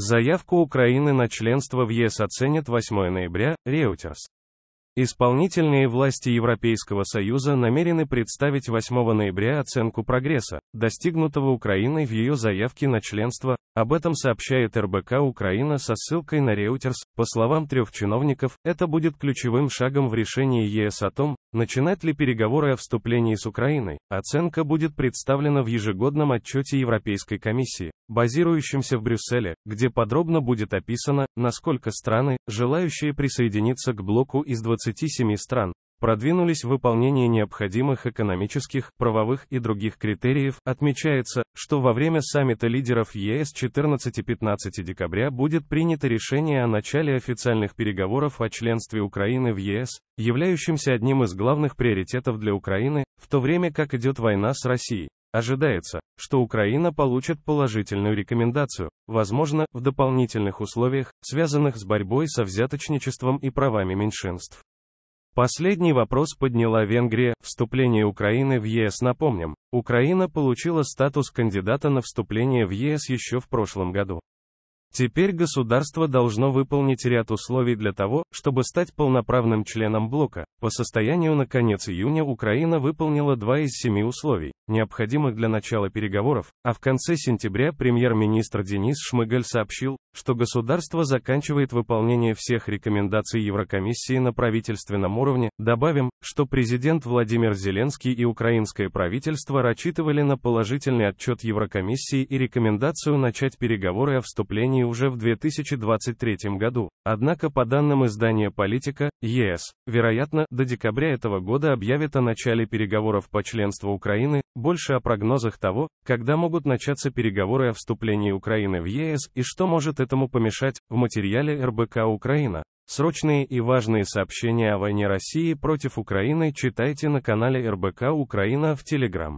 Заявку Украины на членство в ЕС оценят 8 ноября, Reuters. Исполнительные власти Европейского Союза намерены представить 8 ноября оценку прогресса, достигнутого Украиной в ее заявке на членство, об этом сообщает РБК Украина со ссылкой на Reuters. По словам трех чиновников, это будет ключевым шагом в решении ЕС о том, начинать ли переговоры о вступлении с Украиной. Оценка будет представлена в ежегодном отчете Европейской комиссии базирующимся в Брюсселе, где подробно будет описано, насколько страны, желающие присоединиться к блоку из 27 стран, продвинулись в выполнении необходимых экономических, правовых и других критериев, отмечается, что во время саммита лидеров ЕС 14-15 декабря будет принято решение о начале официальных переговоров о членстве Украины в ЕС, являющимся одним из главных приоритетов для Украины, в то время как идет война с Россией. Ожидается, что Украина получит положительную рекомендацию, возможно, в дополнительных условиях, связанных с борьбой со взяточничеством и правами меньшинств. Последний вопрос подняла Венгрия. Вступление Украины в ЕС, напомним, Украина получила статус кандидата на вступление в ЕС еще в прошлом году. Теперь государство должно выполнить ряд условий для того, чтобы стать полноправным членом блока. По состоянию на конец июня Украина выполнила два из семи условий, необходимых для начала переговоров, а в конце сентября премьер-министр Денис Шмыгаль сообщил, что государство заканчивает выполнение всех рекомендаций Еврокомиссии на правительственном уровне. Добавим, что президент Владимир Зеленский и украинское правительство рассчитывали на положительный отчет Еврокомиссии и рекомендацию начать переговоры о вступлении Германии уже в 2023 году. Однако, по данным издания «Политика», ЕС, вероятно, до декабря этого года объявит о начале переговоров по членству Украины, больше о прогнозах того, когда могут начаться переговоры о вступлении Украины в ЕС и что может этому помешать, в материале РБК «Украина». Срочные и важные сообщения о войне России против Украины читайте на канале РБК «Украина» в Телеграм.